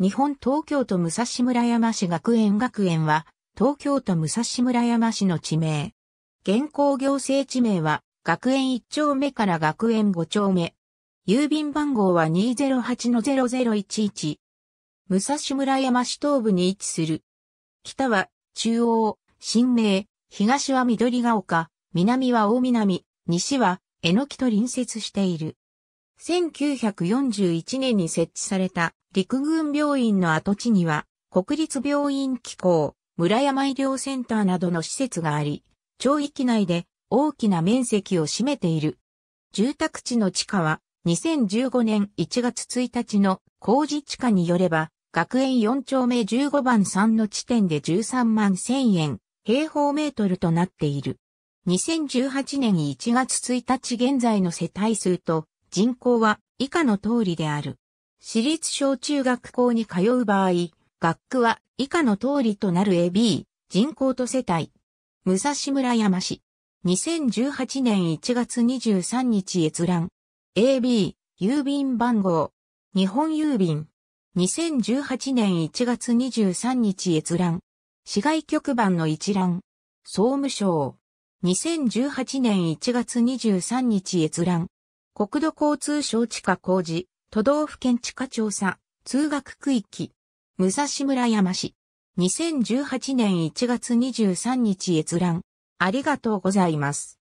日本東京都武蔵村山市学園学園は、東京都武蔵村山市の地名。現行行政地名は、学園1丁目から学園5丁目。郵便番号は208-0011。武蔵村山市東部に位置する。北は、中央、新名、東は緑ヶ丘、南は大南、西は、えのきと隣接している。1941年に設置された陸軍病院の跡地には、国立病院機構、村山医療センターなどの施設があり、町域内で大きな面積を占めている。住宅地の地価は、2015年1月1日の工事地価によれば、学園4丁目15番3の地点で13万1000円、平方メートルとなっている。2018年1月1日現在の世帯数と人口は以下の通りである。私立小中学校に通う場合、学区は以下の通りとなる AB、人口と世帯。武蔵村山市。2018年1月23日閲覧。AB、郵便番号。日本郵便。2018年1月23日閲覧。市外局番の一覧。総務省。2018年1月23日閲覧。国土交通省地下工事。都道府県地下調査、通学区域、武蔵村山市。2018年1月23日閲覧。ありがとうございます。